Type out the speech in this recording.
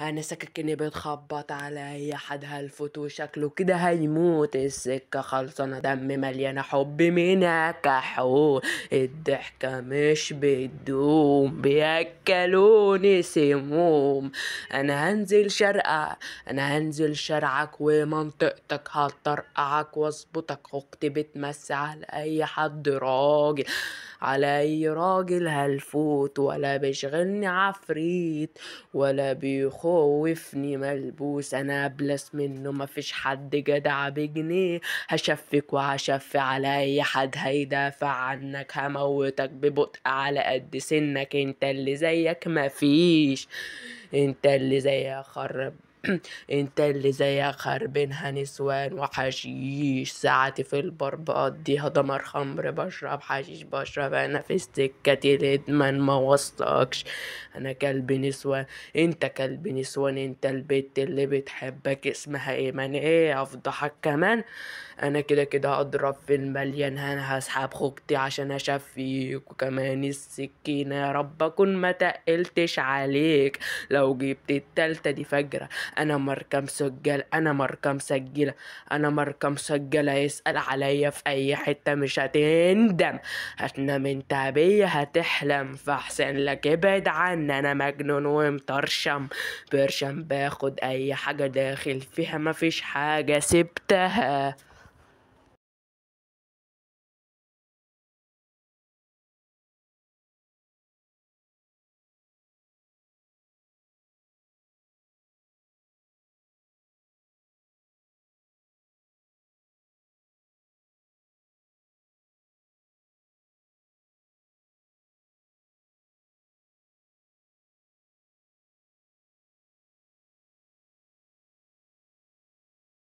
انا ساكت اني على اي حد هلفت وشكله كده هيموت السكة خلصانة دم مليانة حب من اكحو الضحكة مش بتدوم بياكلوني سموم انا هنزل شرقة انا هنزل شرعك ومنطقتك هطرقعك واظبطك اختي بتمسي على اي حد راجل على أي راجل هلفوت ولا بيشغلني عفريت ولا بيخوفني ملبوس أنا أبلس منه مفيش حد جدع بجنيه هشفك وهشف على أي حد هيدافع عنك هموتك ببطء على قد سنك انت اللي زيك مفيش انت اللي زيك خرب انت اللي زي خربينها نسوان وحشيش ساعتي في البر بقضيها دمر خمر بشرب حشيش بشرب انا في السكة الادمان ما وصلكش انا كلب نسوان انت كلب نسوان انت البت اللي بتحبك اسمها ايمان ايه افضحك كمان انا كده كده اضرب في المليان انا هسحب خوكتي عشان اشفيك وكمان السكينة يا رب اكون ما تقلتش عليك لو جبت التالتة دي فجرة انا مركم سجل انا مركم مسجله انا مركم مسجله يسال عليا في اي حته مش هتندم هتنام انت بيا هتحلم فاحسن لك ابعد عني انا مجنون ومطرشم برشم باخد اي حاجه داخل فيها مفيش حاجه سبتها